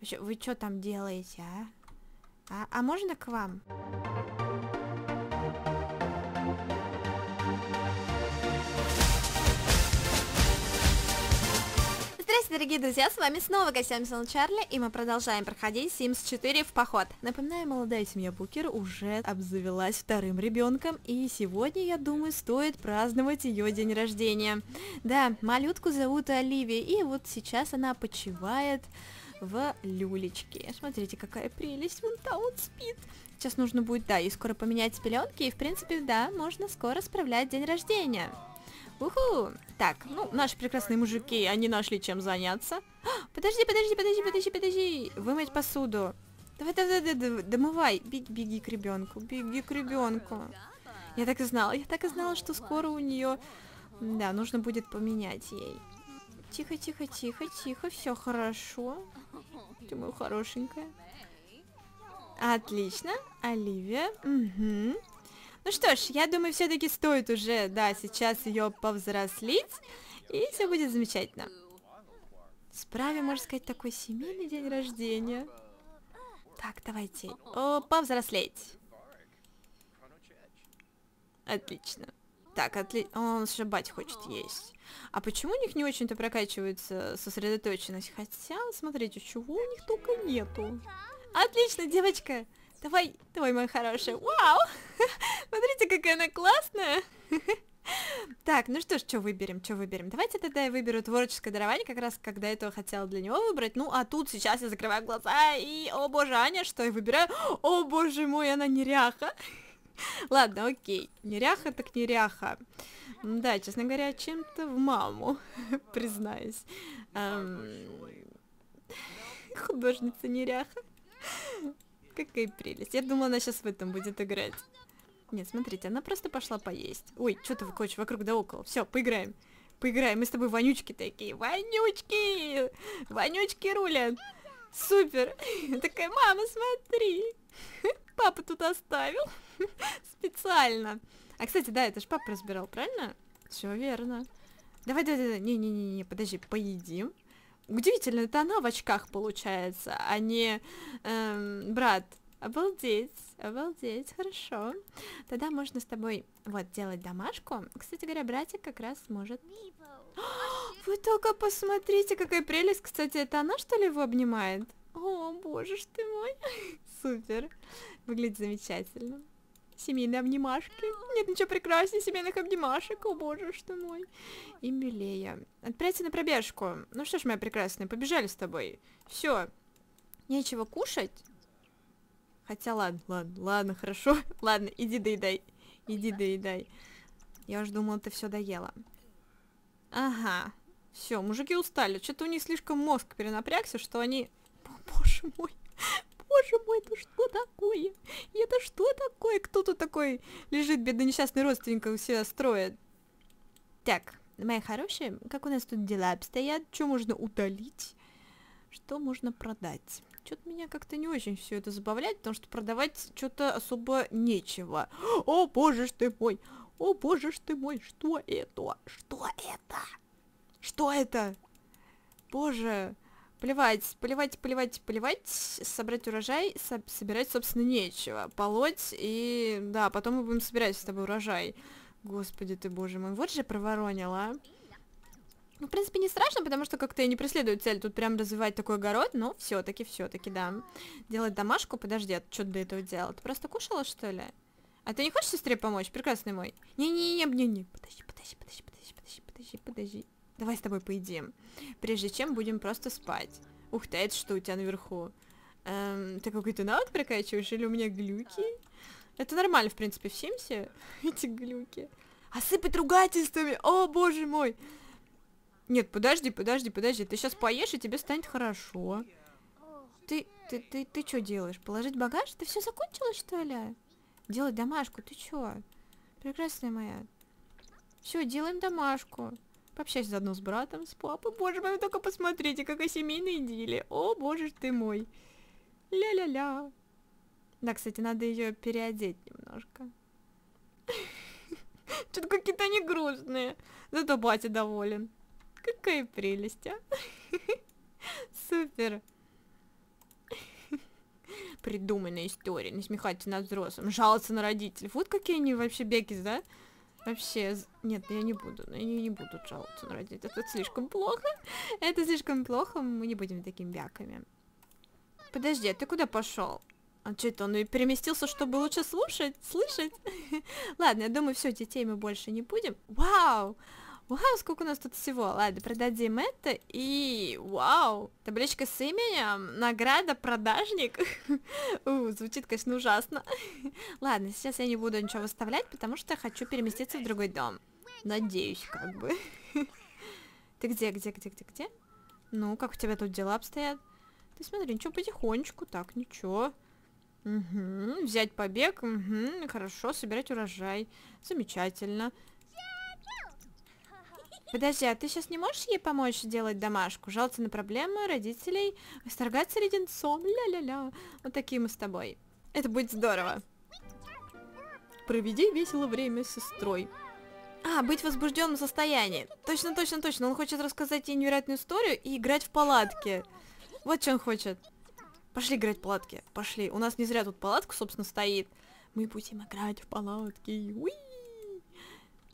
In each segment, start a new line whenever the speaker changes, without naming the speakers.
Вы, вы что там делаете, а? а? А можно к вам? Здравствуйте, дорогие друзья, с вами снова Косямсон Чарли, и мы продолжаем проходить Sims 4 в поход. Напоминаю, молодая семья Букер уже обзавелась вторым ребенком, и сегодня, я думаю, стоит праздновать ее день рождения. Да, малютку зовут Оливия, и вот сейчас она почивает в люлечке. Смотрите, какая прелесть, вон там он спит. Сейчас нужно будет, да, и скоро поменять пеленки, и, в принципе, да, можно скоро справлять день рождения. Уху! Так, ну, наши прекрасные мужики, они нашли чем заняться. А, подожди, подожди, подожди, подожди, подожди! Вымыть посуду. Давай, давай, давай, давай, домывай. Беги, беги к ребенку, беги к ребенку. Я так и знала, я так и знала, что скоро у нее, да, нужно будет поменять ей. Тихо, тихо, тихо, тихо, все хорошо. Ты моя хорошенькая. Отлично, Оливия. Угу. Ну что ж, я думаю, все-таки стоит уже, да, сейчас ее повзрослить, и все будет замечательно. Справе, можно сказать, такой семейный день рождения. Так, давайте. О, повзрослеть. Отлично. Так, отли... он сшибать хочет есть. А почему у них не очень-то прокачивается сосредоточенность? Хотя, смотрите, чего у них только нету. Отлично, девочка! Давай, давай, моя хорошая. Вау! Смотрите, какая она классная! Так, ну что ж, что выберем, что выберем? Давайте тогда я выберу творческое дарование, как раз когда этого хотела для него выбрать. Ну, а тут сейчас я закрываю глаза и, о боже, Аня, что я выбираю? О боже мой, она неряха! Ладно, окей. Неряха так неряха. Да, честно говоря, чем-то в маму, признаюсь. Эм... Художница неряха. Какая прелесть. Я думала, она сейчас в этом будет играть. Нет, смотрите, она просто пошла поесть. Ой, что то хочешь вокруг да около? Все, поиграем. Поиграем. Мы с тобой вонючки такие. Вонючки! Вонючки рулят. Супер! Я такая, мама, смотри! Папа тут оставил. Специально. А, кстати, да, это же папа разбирал, правильно? Все верно. Давай, давай, давай. Не-не-не, подожди, поедим. Удивительно, это она в очках получается, а не эм, брат. Обалдеть, обалдеть, хорошо. Тогда можно с тобой вот делать домашку. Кстати говоря, братик как раз может... Вы только посмотрите, какая прелесть. Кстати, это она, что ли, его обнимает? О, боже ж ты мой. Супер. Выглядит замечательно. Семейные обнимашки. Нет ничего прекраснее семейных обнимашек. О, боже ж ты мой. И милее. Отправляйте на пробежку. Ну что ж, моя прекрасная, побежали с тобой. Все. Нечего кушать. Хотя ладно, ладно, ладно, хорошо. ладно, иди доедай. Иди доедай. Я уж думала, ты все доела. Ага, все, мужики устали. Что-то у них слишком мозг перенапрягся, что они... О, боже мой! Боже мой, это что такое? Это что такое? Кто тут такой лежит, бедный несчастный родственник у себя строит? Так, мои хорошие, как у нас тут дела обстоят? Что можно удалить? Что можно продать? Что-то меня как-то не очень все это забавляет, потому что продавать что-то особо нечего. О, боже ж ты мой! О, боже ж ты мой! Что это? Что это? Что это? Боже. Поливать, поливать, поливать, поливать, собрать урожай, со собирать, собственно, нечего. Полоть и... Да, потом мы будем собирать с тобой урожай. Господи ты, боже мой, вот же проворонила. А. Ну, в принципе, не страшно, потому что как-то я не преследую цель тут прям развивать такой огород, но все таки все таки да. Делать домашку, подожди, а что ты до этого делал? Ты просто кушала, что ли? А ты не хочешь сестре помочь, прекрасный мой? Не-не-не-не-не, подожди, подожди, подожди, подожди, подожди, подожди, подожди. Давай с тобой поедим. Прежде чем будем просто спать. Ух ты, а это что у тебя наверху? Эм, ты какой-то навык прокачиваешь или у меня глюки? Это нормально, в принципе, в Симсе, эти глюки. А Осыпать ругательствами! О, боже мой! Нет, подожди, подожди, подожди. Ты сейчас поешь, и тебе станет хорошо. Ты, ты, ты, ты что делаешь? Положить багаж? Ты все закончила, что ли? Делать домашку, ты что? Прекрасная моя. Все, делаем домашку. Пообщайся заодно с братом, с папой. Боже мой, только посмотрите, какая семейная идиллия. О, боже ты мой. Ля-ля-ля. Да, кстати, надо ее переодеть немножко. Что-то какие-то они грустные. Зато батя доволен. Какая прелесть, а? Супер. Придуманная история. Насмехаться над взрослым. Жаловаться на родителей. Вот какие они вообще беки, да? Вообще, нет, я не буду, ну, я не, не буду жаловаться на родителей. Это слишком плохо. Это слишком плохо, мы не будем такими бяками. Подожди, а ты куда пошел? А что это он и переместился, чтобы лучше слушать, слышать? Ладно, я думаю, все, детей мы больше не будем. Вау! Вау, сколько у нас тут всего. Ладно, продадим это и... Вау, табличка с именем, награда, продажник. У, звучит, конечно, ужасно. Ладно, сейчас я не буду ничего выставлять, потому что я хочу переместиться в другой дом. Надеюсь, как бы. Ты где, где, где, где, где? Ну, как у тебя тут дела обстоят? Ты смотри, ничего, потихонечку, так, ничего. Угу, взять побег, угу, хорошо, собирать урожай. Замечательно. Подожди, а ты сейчас не можешь ей помочь делать домашку? Жаловаться на проблемы родителей, восторгаться леденцом, ля-ля-ля. Вот такие мы с тобой. Это будет здорово. Проведи весело время с сестрой. А, быть в возбужденном состоянии. Точно, точно, точно. Он хочет рассказать ей невероятную историю и играть в палатки. Вот что он хочет. Пошли играть в палатки. Пошли. У нас не зря тут палатка, собственно, стоит. Мы будем играть в палатки. Уи!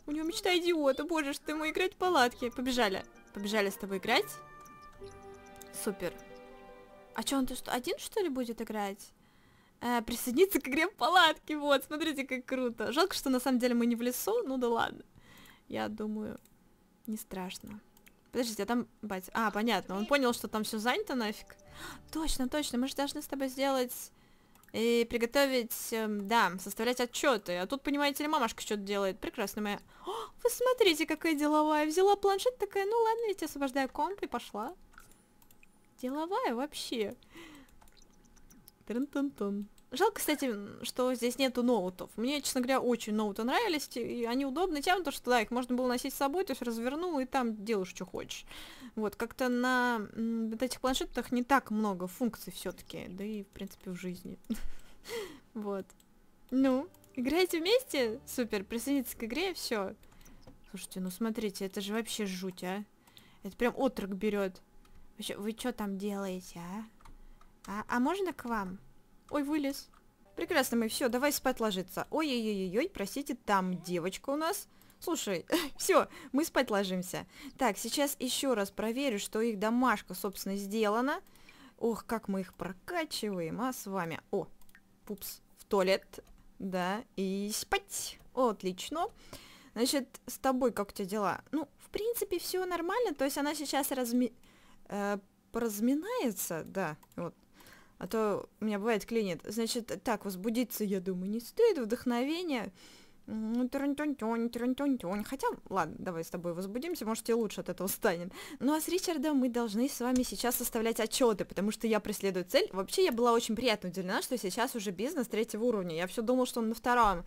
У него мечта идиота. Боже, что ему играть в палатки. Побежали. Побежали с тобой играть. Супер. А что, он то что один, что ли, будет играть? Э, присоединиться к игре в палатке. Вот, смотрите, как круто. Жалко, что на самом деле мы не в лесу. Ну да ладно. Я думаю, не страшно. Подождите, а там батя... А, понятно, он понял, что там все занято нафиг. Точно, точно, мы же должны с тобой сделать и приготовить, эм, да, составлять отчеты. А тут, понимаете ли, мамашка что-то делает. Прекрасно моя. О, вы смотрите, какая деловая. Взяла планшет такая, ну ладно, я тебе освобождаю комп и пошла. Деловая вообще. Трын-тун-тун. Жалко, кстати, что здесь нету ноутов. Мне, честно говоря, очень ноуты нравились, и они удобны тем, что, да, их можно было носить с собой, то есть развернул, и там делаешь, что хочешь. Вот, как-то на вот этих планшетах не так много функций все таки да и, в принципе, в жизни. Вот. Ну, играете вместе? Супер, Присоединиться к игре, все. Слушайте, ну смотрите, это же вообще жуть, а. Это прям отрок берет. Вы что там делаете, а? а? А можно к вам? Ой, вылез. Прекрасно, мы все, давай спать ложиться. Ой-ой-ой-ой, простите, там девочка у нас. Слушай, все, мы спать ложимся. Так, сейчас еще раз проверю, что их домашка, собственно, сделана. Ох, как мы их прокачиваем, а с вами. О, пупс, в туалет. Да, и спать. О, отлично. Значит, с тобой как у тебя дела? Ну, в принципе, все нормально. То есть она сейчас разми... э, поразминается, да, вот а то у меня бывает клинит. Значит, так, возбудиться, я думаю, не стоит. Вдохновение. Ну, Хотя, ладно, давай с тобой возбудимся, может, тебе лучше от этого станет. Ну а с Ричардом мы должны с вами сейчас составлять отчеты, потому что я преследую цель. Вообще, я была очень приятно удивлена, что сейчас уже бизнес третьего уровня. Я все думала, что он на втором.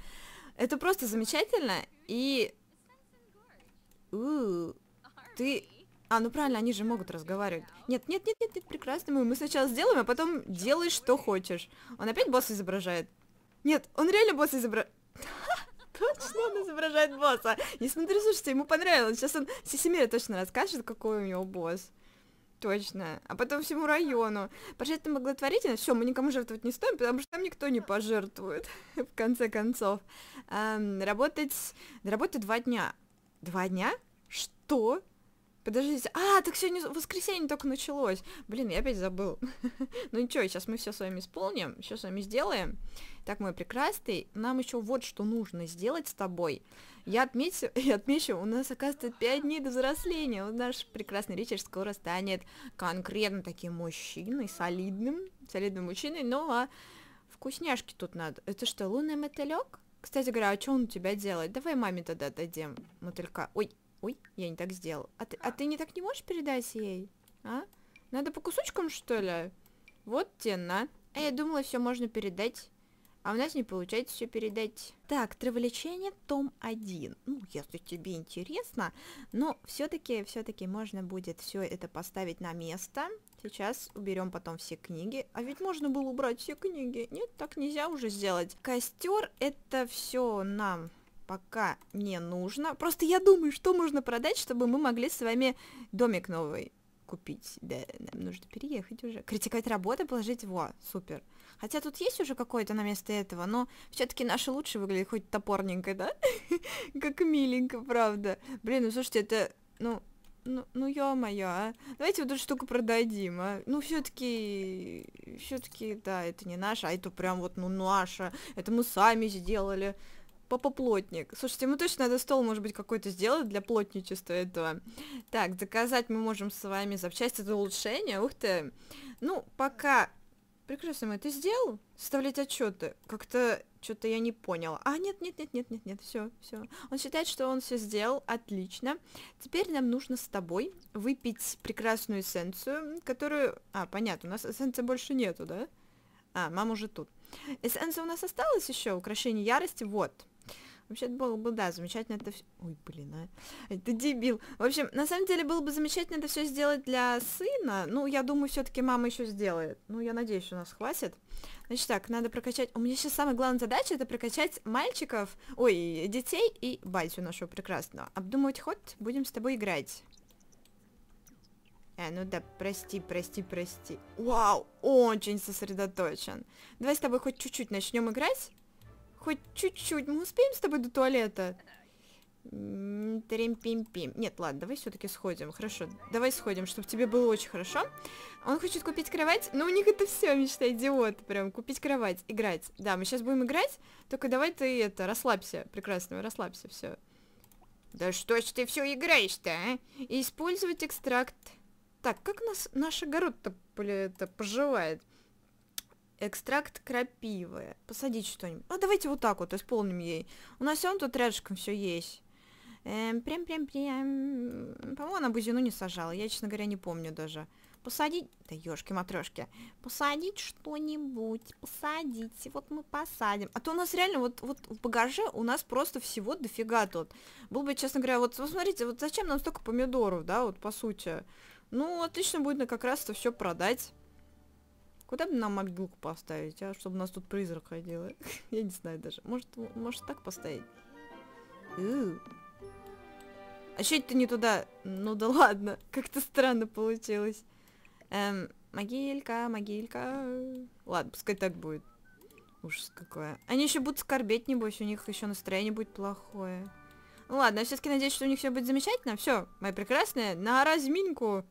Это просто замечательно, и... У -у -у. Ты а, ну правильно, они же могут разговаривать. Нет, нет, нет, нет, нет, прекрасно, мы, мы сначала сделаем, а потом делай, что хочешь. Он опять босса изображает. Нет, он реально босса изображает. Точно он изображает босса. Не смотри, слушайте, ему понравилось. Сейчас он Сесимире точно расскажет, какой у него босс. Точно. А потом всему району. Пожертвуем благотворительность. Все, мы никому жертвовать не стоим, потому что там никто не пожертвует, в конце концов. Эм, работать... Работаю два дня. Два дня? Что? Подождите. А, так сегодня воскресенье только началось. Блин, я опять забыл. ну ничего, сейчас мы все с вами исполним, все с вами сделаем. Так, мой прекрасный, нам еще вот что нужно сделать с тобой. Я отмечу, я отмечу, у нас, оказывается, 5 дней до взросления. Вот наш прекрасный Ричард скоро станет конкретно таким мужчиной, солидным, солидным мужчиной. Ну, а вкусняшки тут надо. Это что, лунный мотылек? Кстати говоря, а что он у тебя делает? Давай маме тогда дадим мотылька. Ой, Ой, я не так сделал. А ты, а ты не так не можешь передать ей? А? Надо по кусочкам, что ли? Вот тебе на. А я думала, все можно передать. А у нас не получается все передать. Так, траволечение, том 1. Ну, если тебе интересно. Но все-таки, все-таки можно будет все это поставить на место. Сейчас уберем потом все книги. А ведь можно было убрать все книги. Нет, так нельзя уже сделать. Костер это все нам пока не нужно. Просто я думаю, что можно продать, чтобы мы могли с вами домик новый купить. Да, нам нужно переехать уже. Критиковать работу, положить во, супер. Хотя тут есть уже какое-то на место этого, но все-таки наши лучше выглядят хоть топорненько, да? Как миленько, правда. Блин, ну слушайте, это, ну, ну, ну ё-моё, а. Давайте вот эту штуку продадим, а. Ну, все таки все таки да, это не наша, а это прям вот, ну, наша. Это мы сами сделали. Папа плотник. Слушайте, ему ну, точно надо стол, может быть, какой-то сделать для плотничества этого. Так, заказать мы можем с вами запчасти для улучшения. Ух ты. Ну, пока... Прекрасно, мы это сделал? Составлять отчеты. Как-то что-то я не поняла. А, нет, нет, нет, нет, нет, нет, все, все. Он считает, что он все сделал. Отлично. Теперь нам нужно с тобой выпить прекрасную эссенцию, которую... А, понятно, у нас эссенции больше нету, да? А, мама уже тут. Эссенция у нас осталась еще, украшение ярости, вот. Вообще-то было бы, да, замечательно это все... Ой, блин, а. Это дебил. В общем, на самом деле было бы замечательно это все сделать для сына. Ну, я думаю, все-таки мама еще сделает. Ну, я надеюсь, у нас хватит. Значит так, надо прокачать... У меня сейчас самая главная задача это прокачать мальчиков, ой, детей и батю нашего прекрасного. Обдумывать ход, будем с тобой играть. Э, ну да, прости, прости, прости. Вау, очень сосредоточен. Давай с тобой хоть чуть-чуть начнем играть. Хоть чуть-чуть. Мы успеем с тобой до туалета? Трим-пим-пим. Нет, ладно, давай все-таки сходим. Хорошо, давай сходим, чтобы тебе было очень хорошо. Он хочет купить кровать, но у них это все мечта идиот. Прям купить кровать, играть. Да, мы сейчас будем играть, только давай ты это, расслабься. Прекрасно, расслабься, все. Да что ж ты все играешь-то, а? Использовать экстракт. Так, как нас наш огород-то это, поживает? Экстракт крапивы. Посадить что-нибудь. А давайте вот так вот исполним ей. У нас он тут рядышком все есть. Эм, прям-прям-прям. По-моему, она бузину не сажала. Я, честно говоря, не помню даже. Посадить... Да ёшки матрешки Посадить что-нибудь. Посадить. Вот мы посадим. А то у нас реально вот, вот в багаже у нас просто всего дофига тут. Было бы, честно говоря, вот посмотрите, вот зачем нам столько помидоров, да, вот по сути. Ну, отлично будет на как раз это все продать. Куда бы нам могилку поставить, а? Чтобы нас тут призрак ходил? Я не знаю даже. Может, может так поставить? А что это не туда? Ну да ладно. Как-то странно получилось. Эм, могилька, могилька. Ладно, пускай так будет. Ужас какое. Они еще будут скорбеть, небось. У них еще настроение будет плохое. Ну ладно, я все-таки надеюсь, что у них все будет замечательно. Все, моя прекрасная, на разминку.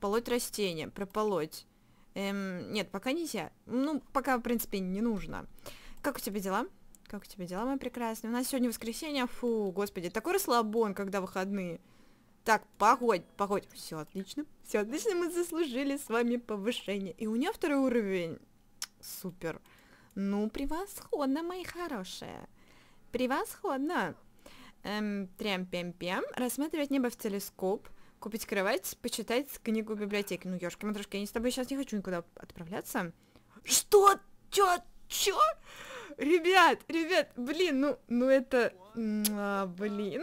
Полоть растения, прополоть. Эм, нет, пока нельзя. Ну, пока, в принципе, не нужно. Как у тебя дела? Как у тебя дела, мои прекрасные? У нас сегодня воскресенье. Фу, господи, такой расслабон, когда выходные. Так, погодь, погодь. Все отлично. Все отлично, мы заслужили с вами повышение. И у нее второй уровень. Супер. Ну, превосходно, мои хорошие. Превосходно. Эм, трям-пям-пям. Рассматривать небо в телескоп купить кровать, почитать книгу в библиотеке. Ну, ёшки-матрешки, я с тобой сейчас не хочу никуда отправляться. Что? Чё? Чё? Ребят, ребят, блин, ну, ну это... А, блин.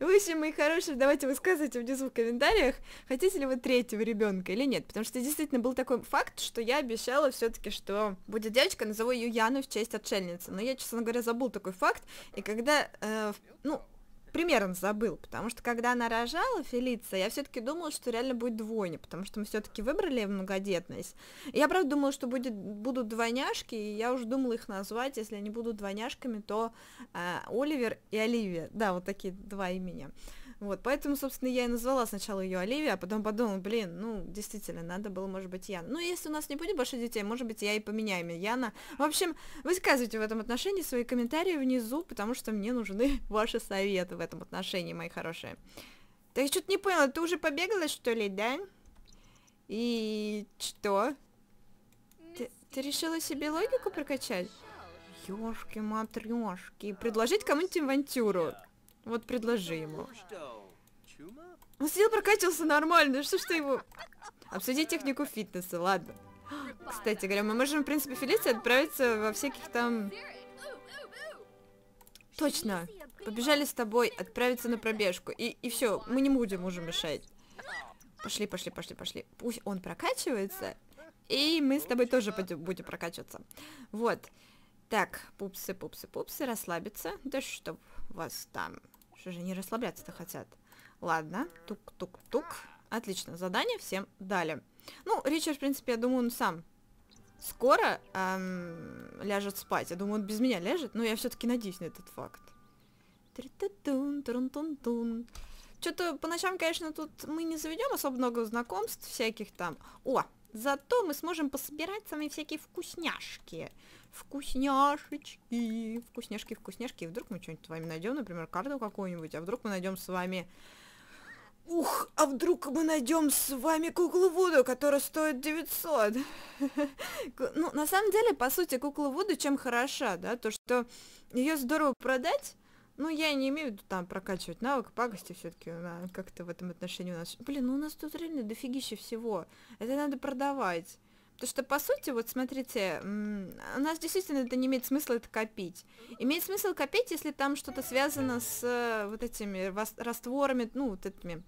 В общем, мои хорошие, давайте высказывайте внизу в комментариях, хотите ли вы третьего ребенка или нет. Потому что действительно был такой факт, что я обещала все-таки, что будет девочка, назову ее Яну в честь отшельницы. Но я, честно говоря, забыл такой факт. И когда, э, ну, примерно забыл, потому что когда она рожала Фелиция, я все-таки думала, что реально будет двойня, потому что мы все-таки выбрали многодетность. Я правда думала, что будет, будут двойняшки, и я уже думала их назвать, если они будут двойняшками, то э, Оливер и Оливия, да, вот такие два имени. Вот, поэтому, собственно, я и назвала сначала ее Оливия, а потом подумала, блин, ну, действительно, надо было, может быть, Яна. Ну, если у нас не будет больше детей, может быть, я и поменяю имя Яна. В общем, высказывайте в этом отношении свои комментарии внизу, потому что мне нужны ваши советы в этом отношении, мои хорошие. Так я что-то не поняла, ты уже побегала, что ли, да? И что? Ты, ты решила себе логику прокачать? Ёшки-матрёшки, предложить кому-нибудь авантюру. Вот предложи ему. Он ну, сидел, прокачивался нормально, что ж ты его... Обсуди технику фитнеса, ладно. Кстати говоря, мы можем, в принципе, Фелиции отправиться во всяких там... Точно. Побежали с тобой отправиться на пробежку. И, и все, мы не будем уже мешать. Пошли, пошли, пошли, пошли. Пусть он прокачивается, и мы с тобой тоже будем прокачиваться. Вот. Так, пупсы, пупсы, пупсы, расслабиться. Да что у вас там? Что же они расслабляться-то хотят? Ладно, тук-тук-тук. Отлично, задание всем дали. Ну, Ричард, в принципе, я думаю, он сам скоро эм, ляжет спать. Я думаю, он без меня ляжет, но я все-таки надеюсь на этот факт. Что-то по ночам, конечно, тут мы не заведем особо много знакомств всяких там. О, зато мы сможем пособирать самые всякие вкусняшки. Вкусняшечки, вкусняшки, вкусняшки. И вдруг мы что-нибудь с вами найдем, например, карту какую-нибудь, а вдруг мы найдем с вами... Ух, а вдруг мы найдем с вами куклу Вуду, которая стоит 900? Ну, на самом деле, по сути, кукла Вуду чем хороша, да, то, что ее здорово продать, ну, я не имею в виду там прокачивать навык, пакости все-таки как-то в этом отношении у нас. Блин, ну у нас тут реально дофигища всего. Это надо продавать то что, по сути, вот смотрите, у нас действительно это не имеет смысла это копить. Имеет смысл копить, если там что-то связано с э, вот этими растворами, ну, вот этими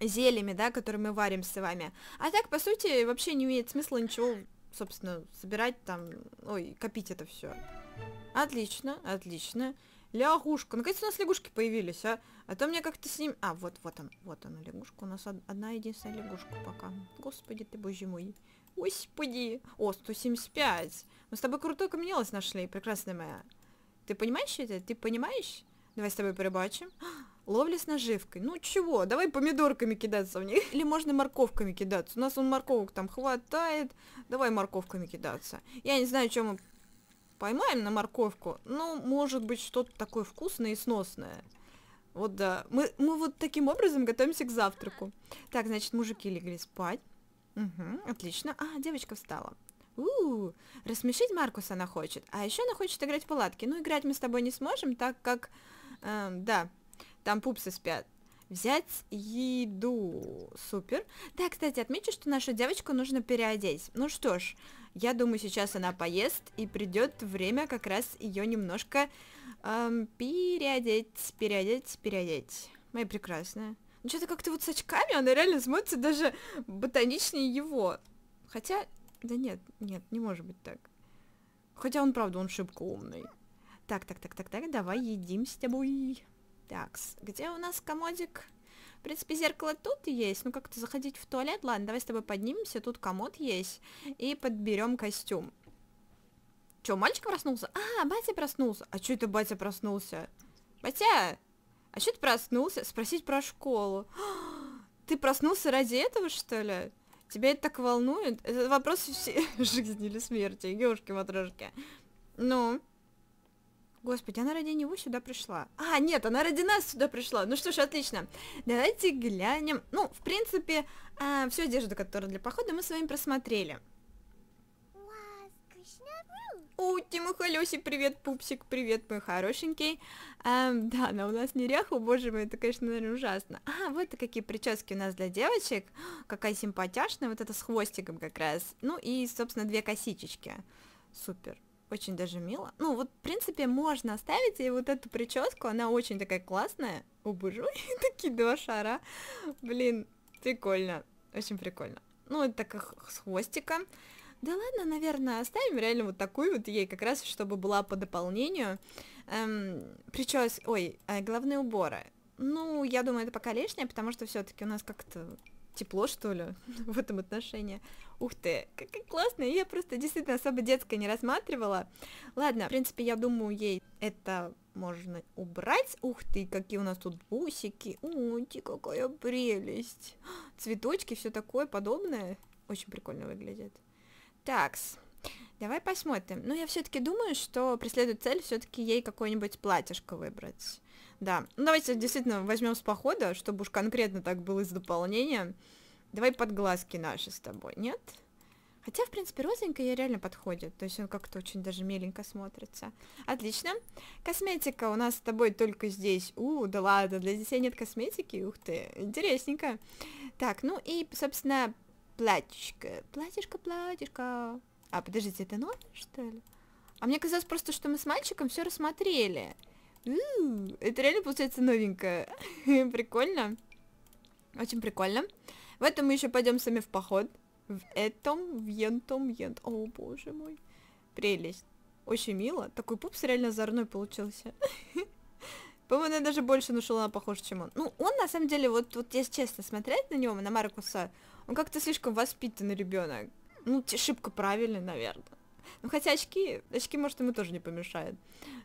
зельями, да, которые мы варим с вами. А так, по сути, вообще не имеет смысла ничего, собственно, собирать там, ой, копить это все. Отлично, отлично. Лягушка. Наконец у нас лягушки появились, а? А то мне как-то с ним... А, вот, вот он, вот он, лягушка. У нас одна единственная лягушка пока. Господи ты, боже мой. Господи. О, 175. Мы с тобой крутой каменелость нашли, прекрасная моя. Ты понимаешь это? Ты понимаешь? Давай с тобой порыбачим. Ловли с наживкой. Ну чего, давай помидорками кидаться в них. Или можно морковками кидаться. У нас он морковок там хватает. Давай морковками кидаться. Я не знаю, чем мы поймаем на морковку. Но может быть что-то такое вкусное и сносное. Вот да. Мы, мы вот таким образом готовимся к завтраку. Так, значит, мужики легли спать. Угу, отлично. А, девочка встала. У-у-у, рассмешить Маркуса она хочет. А еще она хочет играть в палатки. Ну, играть мы с тобой не сможем, так как... Э, да, там пупсы спят. Взять еду. Супер. Да, кстати, отмечу, что нашу девочку нужно переодеть. Ну что ж, я думаю, сейчас она поест, и придет время как раз ее немножко эм, переодеть, переодеть, переодеть. Моя прекрасная. Ну что-то как-то вот с очками она реально смотрится даже ботаничнее его. Хотя, да нет, нет, не может быть так. Хотя он, правда, он шибко умный. Так, так, так, так, так, давай едим с тобой. Такс, где у нас комодик? В принципе, зеркало тут есть. Ну, как-то заходить в туалет. Ладно, давай с тобой поднимемся. Тут комод есть. И подберем костюм. Чё, мальчик проснулся? А, батя проснулся. А чё это батя проснулся? Батя! А что ты проснулся? Спросить про школу. Ты проснулся ради этого, что ли? Тебя это так волнует? Это вопрос всей жизни или смерти, девушки-матрешки. Ну? Господи, она ради него сюда пришла. А, нет, она ради нас сюда пришла. Ну что ж, отлично. Давайте глянем. Ну, в принципе, э, всю одежду, которая для похода, мы с вами просмотрели. У, Тиму Халёси, привет, пупсик, привет, мой хорошенький. Эм, да, но у нас неряха, боже мой, это, конечно, наверное, ужасно. А, вот какие прически у нас для девочек. Какая симпатяшная, вот это с хвостиком как раз. Ну и, собственно, две косичечки. Супер. Очень даже мило. Ну, вот, в принципе, можно оставить ей вот эту прическу, она очень такая классная. О, боже мой, такие два шара. Блин, прикольно, очень прикольно. Ну, это как с хвостиком. Да ладно, наверное, оставим реально вот такую вот ей, как раз, чтобы была по дополнению. Эм, причес, ой, э, головные уборы. Ну, я думаю, это пока лишнее, потому что все таки у нас как-то тепло, что ли, в этом отношении. Ух ты, какая классная! я просто действительно особо детская не рассматривала. Ладно, в принципе, я думаю, ей это можно убрать. Ух ты, какие у нас тут бусики. Ой, какая прелесть. Цветочки, все такое подобное. Очень прикольно выглядит. Такс. Давай посмотрим. Ну, я все-таки думаю, что преследует цель все-таки ей какое-нибудь платьишко выбрать. Да. Ну, давайте действительно возьмем с похода, чтобы уж конкретно так было из дополнения. Давай под глазки наши с тобой, нет? Хотя, в принципе, розовенькая ей реально подходит. То есть он как-то очень даже миленько смотрится. Отлично. Косметика у нас с тобой только здесь. У, да ладно, для детей нет косметики? Ух ты, интересненько. Так, ну и, собственно, платьишко, платьишко, платьишко. А, подождите, это номер, что ли? А мне казалось просто, что мы с мальчиком все рассмотрели. это реально получается новенькое. прикольно. Очень прикольно. В этом мы еще пойдем с вами в поход. В этом, в ентом, ент. О, боже мой. Прелесть. Очень мило. Такой пупс реально озорной получился. По-моему, она даже больше на Шулана похож, чем он. Ну, он, на самом деле, вот, вот если честно смотреть на него, на Маркуса, он ну, как-то слишком воспитанный ребенок. Ну, шибко правильный, наверное. Ну, хотя очки, очки, может, ему тоже не помешают.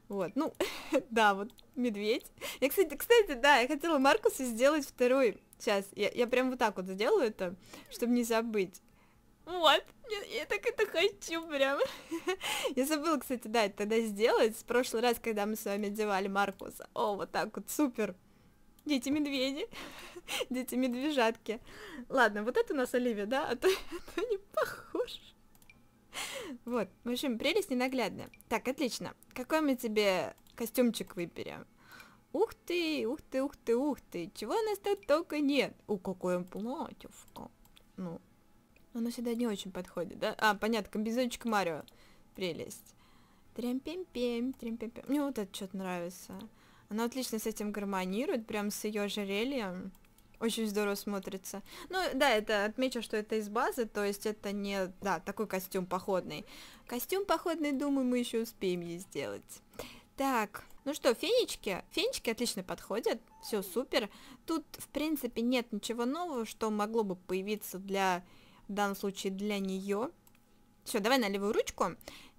Вот, ну, да, вот медведь. Я, кстати, кстати, да, я хотела Маркуса сделать второй. Сейчас, я, я прям вот так вот сделаю это, чтобы не забыть. Вот, я, я так это хочу прям. я забыла, кстати, да, это тогда сделать. В прошлый раз, когда мы с вами одевали Маркуса. О, вот так вот, супер дети-медведи, дети-медвежатки. Ладно, вот это у нас Оливия, да, а то, а то не похож. Вот, в общем, прелесть ненаглядная. Так, отлично. Какой мы тебе костюмчик выберем? Ух ты, ух ты, ух ты, ух ты, чего у нас тут только нет. У, какое платьевко. Ну, оно сюда не очень подходит, да? А, понятно, комбизончик Марио. Прелесть. Трем-пем-пем, трем-пем-пем. Мне вот это что-то нравится. Она отлично с этим гармонирует, прям с ее ожерельем. Очень здорово смотрится. Ну, да, это отмечу, что это из базы, то есть это не, да, такой костюм походный. Костюм походный, думаю, мы еще успеем ей сделать. Так, ну что, фенечки? Фенечки отлично подходят, все супер. Тут, в принципе, нет ничего нового, что могло бы появиться для, в данном случае, для нее. Все, давай наливаю ручку.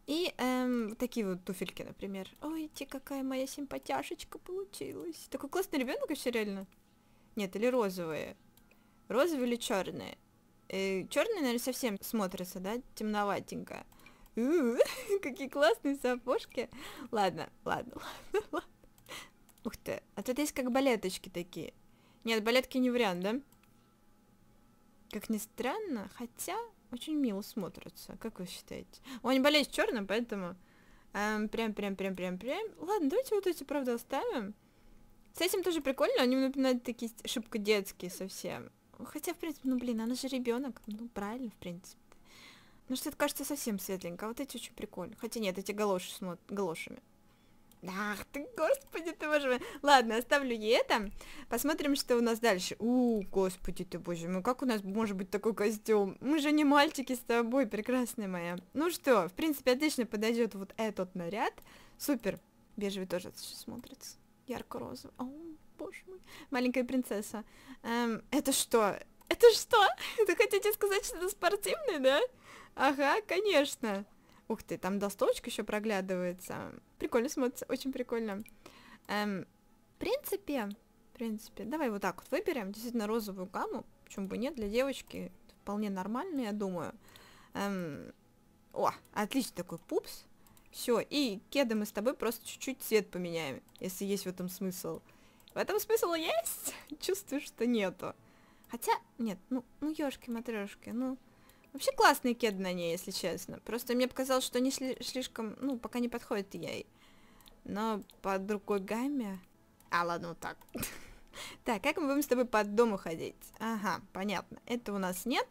И эм, такие вот туфельки, например. Ой, ти, какая моя симпатяшечка получилась. Такой классный ребенок вообще реально. Нет, или розовые. Розовые или черные? Э, черные, наверное, совсем смотрятся, да? Темноватенько. У -у -у, какие классные сапожки. Ладно, ладно, ладно, ладно. Ух ты, а тут есть как балеточки такие. Нет, балетки не вариант, да? Как ни странно, хотя... Очень мило смотрятся, как вы считаете? Он не болеет черным, поэтому... Эм, прям, прям, прям, прям, прям. Ладно, давайте вот эти, правда, оставим. С этим тоже прикольно, они напоминают такие шибко детские совсем. Хотя, в принципе, ну блин, она же ребенок. Ну, правильно, в принципе. Ну что то кажется совсем светленько, а вот эти очень прикольно. Хотя нет, эти галоши с галошами. Ах ты, господи ты боже мой. Ладно, оставлю ей это. Посмотрим, что у нас дальше. У, господи ты боже мой, как у нас может быть такой костюм? Мы же не мальчики с тобой, прекрасная моя. Ну что, в принципе, отлично подойдет вот этот наряд. Супер. Бежевый тоже смотрится. Ярко-розовый. О, боже мой. Маленькая принцесса. Эм, это что? Это что? Вы хотите сказать, что это спортивный, да? Ага, конечно. Ух ты, там досточка еще проглядывается. Прикольно смотрится, очень прикольно. Эм, в принципе, в принципе, давай вот так вот выберем. Действительно розовую гамму, почему бы нет, для девочки вполне нормально, я думаю. Эм, о, отличный такой пупс. Все, и кеды мы с тобой просто чуть-чуть цвет поменяем, если есть в этом смысл. В этом смысл есть? Чувствую, что нету. Хотя, нет, ну, ну ёшки-матрёшки, ну... Вообще классные кеды на ней, если честно. Просто мне показалось, что они шли слишком... Ну, пока не подходят ей. Но под другой гамме... А, ладно, вот так. Так, как мы будем с тобой по дому ходить? Ага, понятно. Это у нас нет.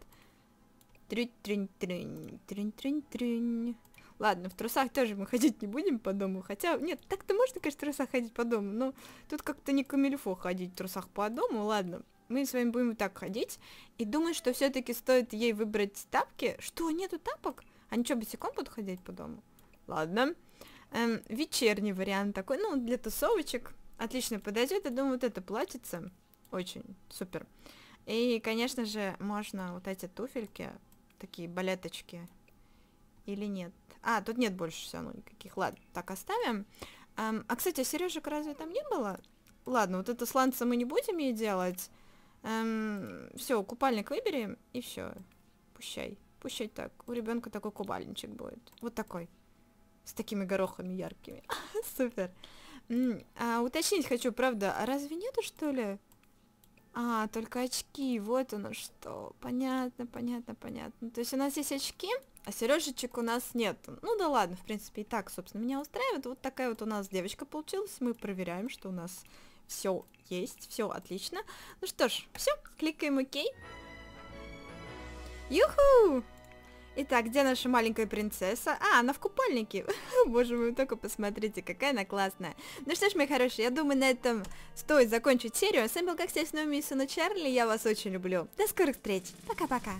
Трюнь-трюнь-трюнь, трюнь-трюнь-трюнь. Ладно, в трусах тоже мы ходить не будем по дому, хотя... Нет, так-то можно, конечно, в трусах ходить по дому, но тут как-то не камильфо ходить в трусах по дому, ладно мы с вами будем так ходить, и думаю, что все-таки стоит ей выбрать тапки. Что, нету тапок? Они что, босиком будут ходить по дому? Ладно. Эм, вечерний вариант такой, ну, для тусовочек. Отлично подойдет, я думаю, вот это платится. Очень супер. И, конечно же, можно вот эти туфельки, такие балеточки. Или нет? А, тут нет больше все равно ну, никаких. Ладно, так оставим. Эм, а, кстати, а сережек разве там не было? Ладно, вот это сланца мы не будем ей делать. Эм, все, купальник выберем и все. Пущай. Пущай так. У ребенка такой купальничек будет. Вот такой. С такими горохами яркими. Супер. А, уточнить хочу, правда, а разве нету, что ли? А, только очки, вот оно что. Понятно, понятно, понятно. То есть у нас есть очки, а сережечек у нас нет. Ну да ладно, в принципе, и так, собственно, меня устраивает. Вот такая вот у нас девочка получилась. Мы проверяем, что у нас все есть, все отлично. Ну что ж, все, кликаем ОК. Юху! Итак, где наша маленькая принцесса? А, она в купальнике. Боже мой, только посмотрите, какая она классная. Ну что ж, мои хорошие, я думаю, на этом стоит закончить серию. А с вами был, как всегда, снова Мисс Чарли. Я вас очень люблю. До скорых встреч. Пока-пока.